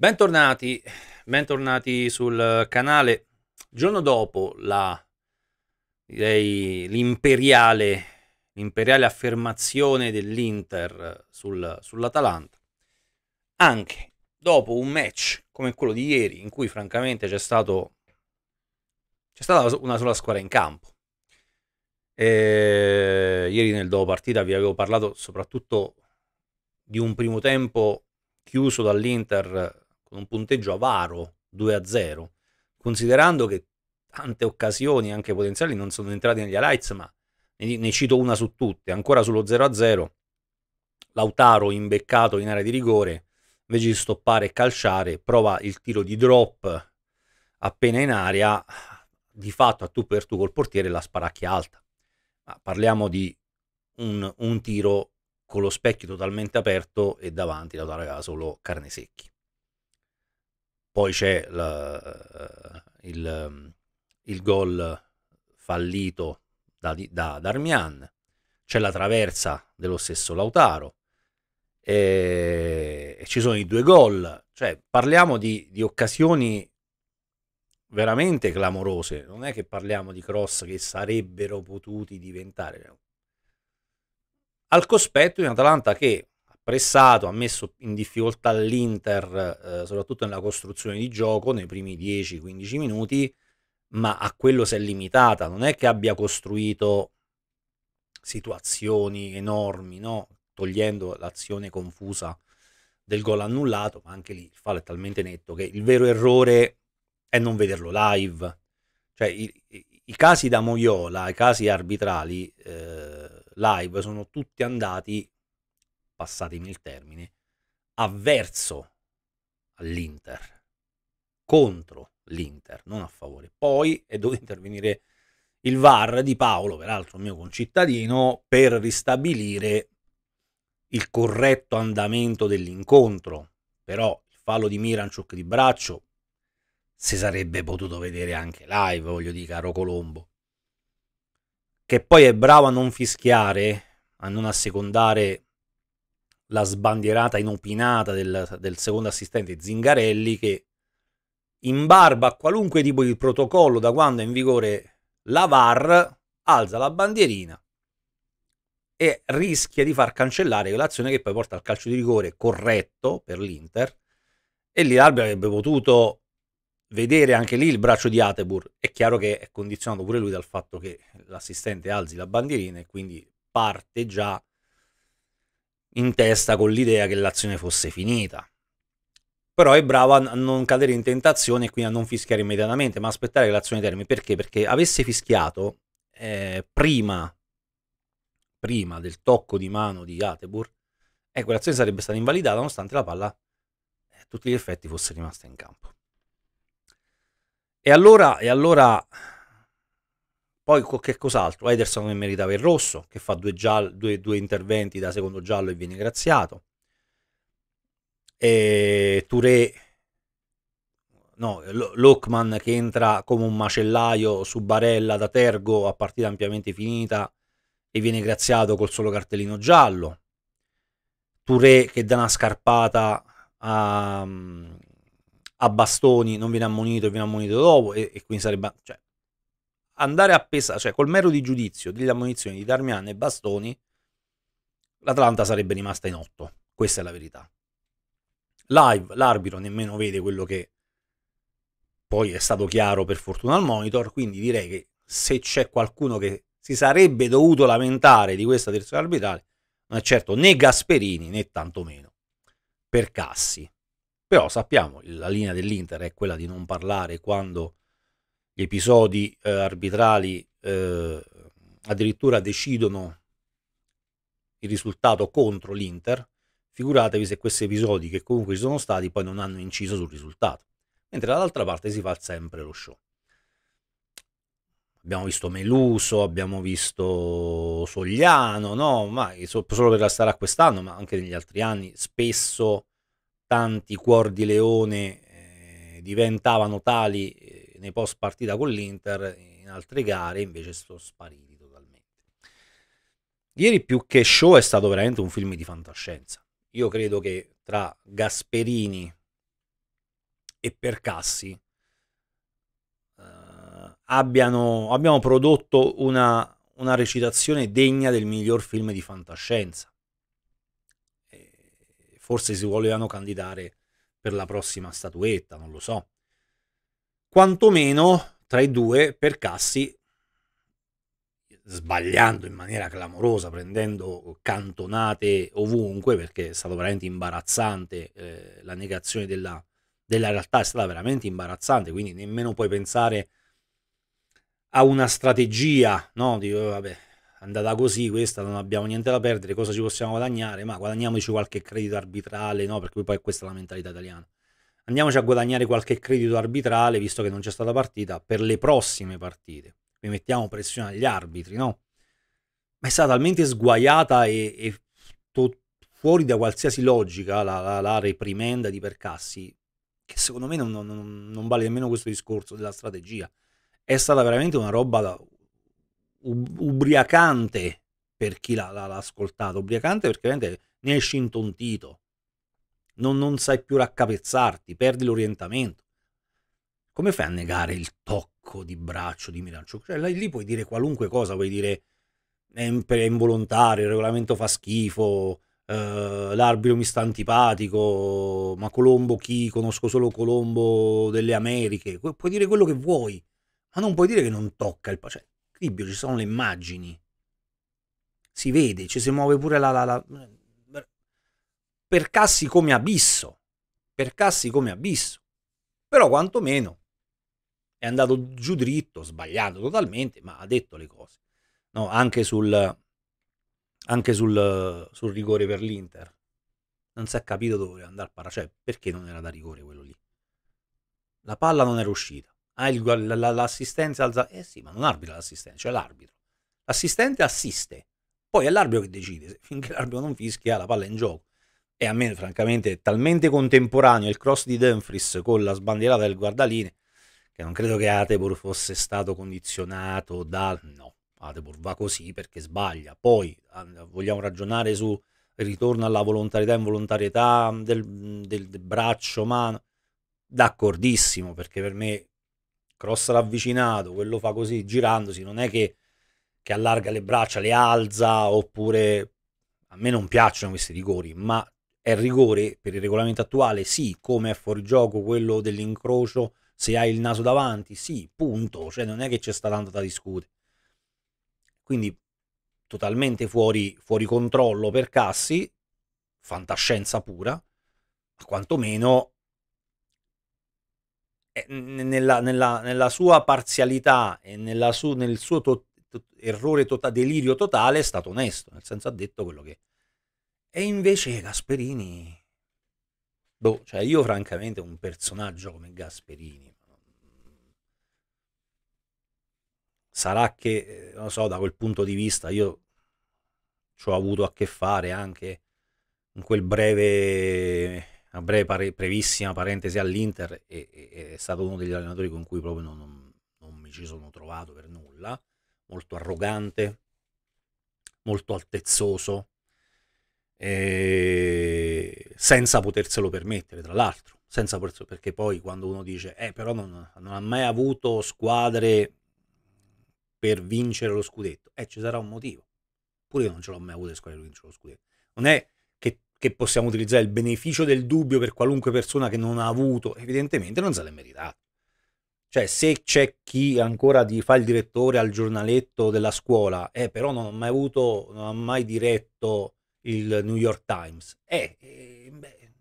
Bentornati, bentornati sul canale. giorno dopo la direi l'imperiale, l'imperiale affermazione dell'Inter sul, sull'Atalanta, anche dopo un match come quello di ieri, in cui francamente c'è stato c'è stata una sola squadra in campo. E, ieri nel dopo partita vi avevo parlato soprattutto di un primo tempo chiuso dall'Inter con un punteggio avaro 2 a 0, considerando che tante occasioni, anche potenziali, non sono entrate negli highlights, ma ne, ne cito una su tutte, ancora sullo 0 a 0, Lautaro imbeccato in area di rigore, invece di stoppare e calciare, prova il tiro di drop appena in aria, di fatto a tu per tu col portiere la sparacchia alta. Ma parliamo di un, un tiro con lo specchio totalmente aperto e davanti la aveva solo carne secchi. Poi c'è la, il, il gol fallito da, da Darmian, c'è la traversa dello stesso Lautaro, e ci sono i due gol, cioè parliamo di, di, occasioni veramente clamorose, non è che parliamo di cross che sarebbero potuti diventare. Al cospetto di Atalanta che pressato, ha messo in difficoltà l'Inter, eh, soprattutto nella costruzione di gioco, nei primi 10-15 minuti, ma a quello si è limitata, non è che abbia costruito situazioni enormi, no? togliendo l'azione confusa del gol annullato, ma anche lì il fallo è talmente netto che il vero errore è non vederlo live. Cioè, i, i, casi da Moiola, i casi arbitrali eh, live sono tutti andati passatemi il termine, avverso all'Inter, contro l'Inter, non a favore. Poi è dovuto intervenire il VAR di Paolo, peraltro mio concittadino, per ristabilire il corretto andamento dell'incontro. Però il fallo di Miranchuk di braccio si sarebbe potuto vedere anche live, voglio dire, caro Colombo. Che poi è bravo a non fischiare, a non assecondare la sbandierata inopinata del, del secondo assistente Zingarelli che in barba a qualunque tipo di protocollo da quando è in vigore la VAR alza la bandierina e rischia di far cancellare l'azione che poi porta al calcio di rigore corretto per l'Inter e lì l'arbitro avrebbe potuto vedere anche lì il braccio di Atebur è chiaro che è condizionato pure lui dal fatto che l'assistente alzi la bandierina e quindi parte già in testa con l'idea che l'azione fosse finita. Però è bravo a non cadere in tentazione e quindi a non fischiare immediatamente, ma aspettare che l'azione termini. Perché? Perché avesse fischiato eh, prima, prima, del tocco di mano di Atebur, eh, quell'azione sarebbe stata invalidata nonostante la palla eh, a tutti gli effetti fosse rimasta in campo. E allora, e allora poi che cos'altro? Ederson che meritava il rosso, che fa due, giallo, due, due interventi da secondo giallo e viene graziato. E Touré, no, Lockman che entra come un macellaio su Barella da Tergo a partita ampiamente finita e viene graziato col solo cartellino giallo. Touré che dà una scarpata a, a Bastoni, non viene ammonito, viene ammonito dopo e, e quindi sarebbe... Cioè, andare a pesare, cioè col mero di giudizio delle ammunizioni di Darmian e Bastoni, l'Atlanta sarebbe rimasta in otto. Questa è la verità. Live l'arbitro nemmeno vede quello che poi è stato chiaro per fortuna al monitor, quindi direi che se c'è qualcuno che si sarebbe dovuto lamentare di questa terza arbitrale, non è certo né Gasperini né tantomeno per Cassi. Però sappiamo, la linea dell'Inter è quella di non parlare quando episodi eh, arbitrali eh, addirittura decidono il risultato contro l'Inter, figuratevi se questi episodi che comunque ci sono stati poi non hanno inciso sul risultato, mentre dall'altra parte si fa sempre lo show. Abbiamo visto Meluso, abbiamo visto Sogliano, no? Ma solo per restare a quest'anno, ma anche negli altri anni, spesso tanti cuor di leone eh, diventavano tali eh, nei post partita con l'Inter, in altre gare invece sono spariti totalmente. Ieri più che show è stato veramente un film di fantascienza. Io credo che tra Gasperini e Percassi eh, abbiano, abbiamo prodotto una, una recitazione degna del miglior film di fantascienza. forse si volevano candidare per la prossima statuetta, non lo so quantomeno tra i due per Cassi sbagliando in maniera clamorosa, prendendo cantonate ovunque, perché è stato veramente imbarazzante eh, la negazione della, della realtà, è stata veramente imbarazzante, quindi nemmeno puoi pensare a una strategia, no? Dico, oh, vabbè, andata così questa, non abbiamo niente da perdere, cosa ci possiamo guadagnare? Ma guadagniamoci qualche credito arbitrale, no? Perché poi questa è la mentalità italiana andiamoci a guadagnare qualche credito arbitrale, visto che non c'è stata partita, per le prossime partite. Vi mettiamo pressione agli arbitri, no? Ma è stata talmente sguaiata e, e to- fuori da qualsiasi logica la, la, la, reprimenda di Percassi, che secondo me non, non, non, vale nemmeno questo discorso della strategia. È stata veramente una roba da, u- ubriacante per chi l'ha, l'ha, l'ha ascoltato, ubriacante perché veramente ne esce intontito non, non sai più raccapezzarti, perdi l'orientamento. Come fai a negare il tocco di braccio di Milanchuk? Cioè, lì puoi dire qualunque cosa, puoi dire è involontario, il regolamento fa schifo, Uh, l'arbitro mi sta antipatico, ma Colombo chi? Conosco solo Colombo delle Americhe. Pu- puoi dire quello che vuoi, ma non puoi dire che non tocca il cioè, Cribbio, ci sono le immagini. Si vede, ci si muove pure la, la, la percassi come abisso, percassi come abisso. Però quantomeno è andato giù dritto, sbagliato totalmente, ma ha detto le cose. No, anche sul, anche sul, sul rigore per l'Inter. Non si è capito dove voleva a para, cioè perché non era da rigore quello lì. La palla non era uscita. Ah, il, la, l'assistenza alza... Eh sì, ma non arbitra l'assistenza, cioè l'arbitro. L'assistente assiste, poi è l'arbitro che decide. Finché l'arbitro non fischia, la palla è in gioco e a me francamente è talmente contemporaneo il cross di Dumfries con la sbandierata del guardaline che non credo che Atebor fosse stato condizionato dal no, Atebor va così perché sbaglia. Poi vogliamo ragionare su ritorno alla volontarietà e involontarietà del, del, del braccio mano. D'accordissimo, perché per me cross l'avvicinato, quello fa così girandosi, non è che, che allarga le braccia, le alza, oppure a me non piacciono questi rigori, ma è rigore per il regolamento attuale? Sì, come è fuori gioco quello dell'incrocio se hai il naso davanti? Sì, punto, cioè non è che c'è sta tanto da discutere. Quindi totalmente fuori, fuori controllo per Cassi, fantascienza pura, ma quantomeno eh, nella, nella, nella sua parzialità e nella su, nel suo to, to, errore, tota, delirio totale, è stato onesto, nel senso ha detto quello che e invece Gasperini... Boh, cioè io francamente un personaggio come Gasperini... Sarà che, eh, non so, da quel punto di vista io ci ho avuto a che fare anche in quel breve una breve pare, brevissima parentesi all'Inter e, e, è stato uno degli allenatori con cui proprio non, non, non, mi ci sono trovato per nulla molto arrogante molto altezzoso eh, senza poterselo permettere, tra l'altro. Senza poterselo, perché poi quando uno dice, eh, però non, non ha mai avuto squadre per vincere lo scudetto, eh, ci sarà un motivo. Pure io non ce l'ho mai avuto le squadre per vincere lo scudetto. Non è che, che possiamo utilizzare il beneficio del dubbio per qualunque persona che non ha avuto, evidentemente non se l'è meritato. Cioè, se c'è chi ancora di, fa il direttore al giornaletto della scuola, eh, però non ha mai avuto, non ha mai diretto il New York Times. Eh, eh beh,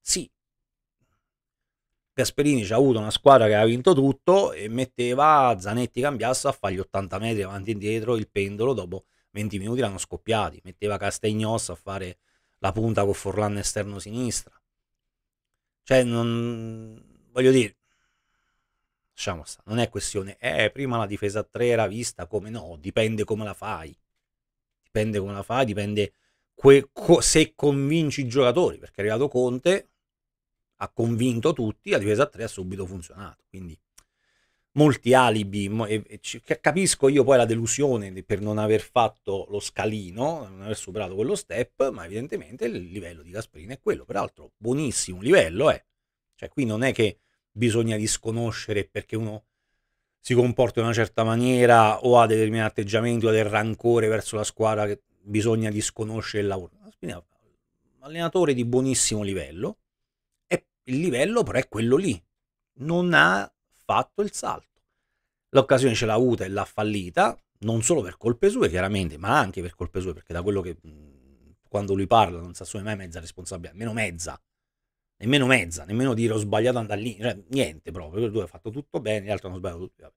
sì, Gasperini ci ha avuto una squadra che ha vinto tutto e metteva Zanetti Cambiasso a fare gli 80 metri avanti e indietro il pendolo dopo 20 minuti l'hanno scoppiati metteva Castagnos a fare la punta con Forlan esterno sinistra cioè non voglio dire lasciamo sta non è questione eh prima la difesa a 3 era vista come no dipende come la fai dipende come la fai dipende que, co, se convinci i giocatori, perché è arrivato Conte, ha convinto tutti, la difesa a 3 ha subito funzionato. Quindi molti alibi, e, e, e, capisco io poi la delusione per non aver fatto lo scalino, non aver superato quello step, ma evidentemente il livello di Gasperini è quello, peraltro buonissimo livello è. Eh. Cioè qui non è che bisogna disconoscere perché uno si comporta in una certa maniera o ha determinati atteggiamenti o ha del rancore verso la squadra che bisogna disconoscere il lavoro. Spinelli, eh, allenatore di buonissimo livello, e il livello però è quello lì, non ha fatto il salto. L'occasione ce l'ha avuta e l'ha fallita, non solo per colpe sue chiaramente, ma anche per colpe sue, perché da quello che mm, quando lui parla non si assume mai mezza responsabilità, nemmeno mezza, nemmeno mezza, nemmeno dire ho sbagliato andare lì, cioè, niente proprio, lui ha fatto tutto bene, gli altri hanno sbagliato tutto.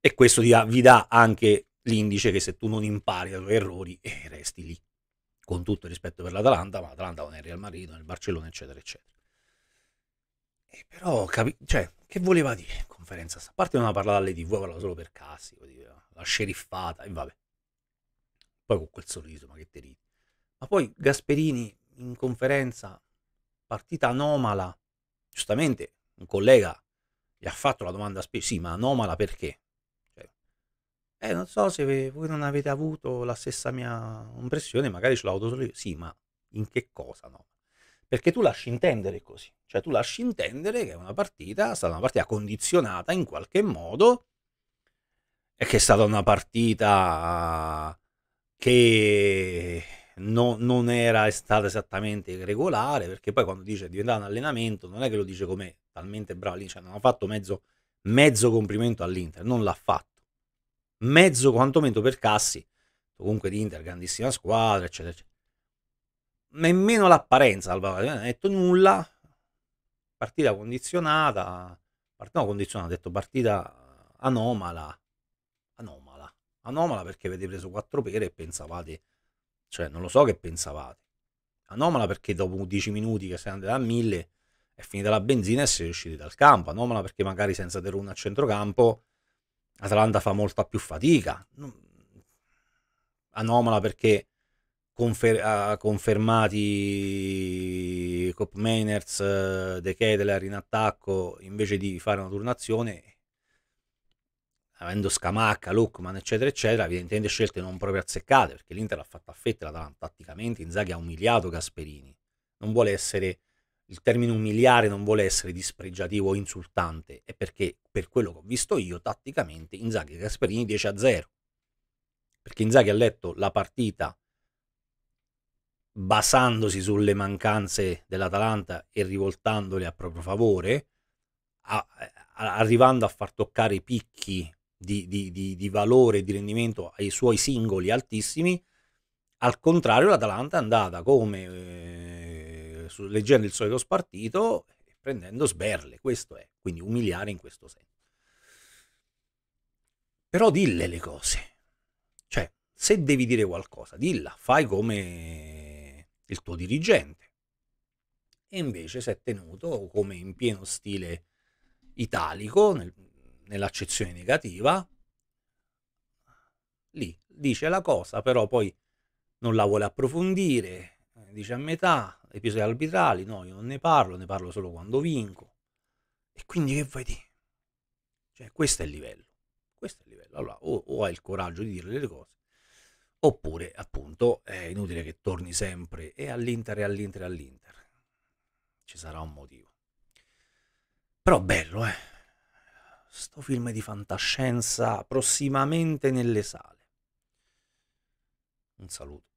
E questo vi dà anche l'indice che se tu non impari dai tuoi errori eh, resti lì. Con tutto il rispetto per l'Atalanta, ma l'Atalanta non è il Real Madrid, non è il Barcellona, eccetera, eccetera. E eh, però, capi- cioè, che voleva dire in conferenza? A parte non ha parlato alle TV, parlava solo per casi, la sceriffata, e vabbè. Poi con quel sorriso, ma che te ridi. Ma poi Gasperini in conferenza, partita anomala, giustamente un collega gli ha fatto la domanda, sì, ma anomala perché? Eh, non so se voi non avete avuto la stessa mia impressione, magari ce l'ho avuto solo io. Sì, ma in che cosa no? Perché tu lasci intendere così, cioè tu lasci intendere che è una partita, è stata una partita condizionata in qualche modo e che è stata una partita che no, non era stata esattamente regolare, perché poi quando dice diventare un allenamento non è che lo dice come talmente bravo lì, cioè non ha fatto mezzo, mezzo complimento all'Inter, non l'ha fatto mezzo quantomeno per Cassi, comunque l'Inter, grandissima squadra, eccetera, eccetera. Nemmeno l'apparenza, Alvaro, non ha detto nulla, partita condizionata, partita no condizionata, ha detto partita anomala, anomala, anomala perché avete preso quattro pere e pensavate, cioè non lo so che pensavate, anomala perché dopo 10 minuti che siete andati a 1000 è finita la benzina e si è usciti dal campo, anomala perché magari senza Terun a centrocampo Atalanta fa molta più fatica, anomala perché confer- ha confermati Cop Mainers, eh, De Kedler in attacco invece di fare una turnazione, avendo Scamacca, Lookman eccetera eccetera, evidentemente scelte non proprio azzeccate perché l'Inter ha fatto a fette l'Atalanta tatticamente, Inzaghi ha umiliato Gasperini, non vuole essere il termine umiliare non vuole essere dispregiativo o insultante, è perché per quello che ho visto io tatticamente Inzaghi e Gasperini 10 a 0. Perché Inzaghi ha letto la partita basandosi sulle mancanze dell'Atalanta e rivoltandole a proprio favore, a, a, arrivando a far toccare i picchi di, di, di, di valore e di rendimento ai suoi singoli altissimi, al contrario l'Atalanta è andata come... Eh, leggendo il solito spartito e prendendo sberle, questo è, quindi umiliare in questo senso. Però dille le cose, cioè se devi dire qualcosa, dilla, fai come il tuo dirigente. E invece si è tenuto come in pieno stile italico, nel, nell'accezione negativa, lì dice la cosa, però poi non la vuole approfondire, eh, dice a metà, episodi arbitrali, no, io non ne parlo, ne parlo solo quando vinco. E quindi che vuoi dire? Cioè, questo è il livello. Questo è il livello. Allora, o, o hai il coraggio di dire le cose, oppure, appunto, è inutile che torni sempre e all'Inter e all'Inter e all'Inter. Ci sarà un motivo. Però bello, eh. Sto film di fantascienza prossimamente nelle sale. Un saluto.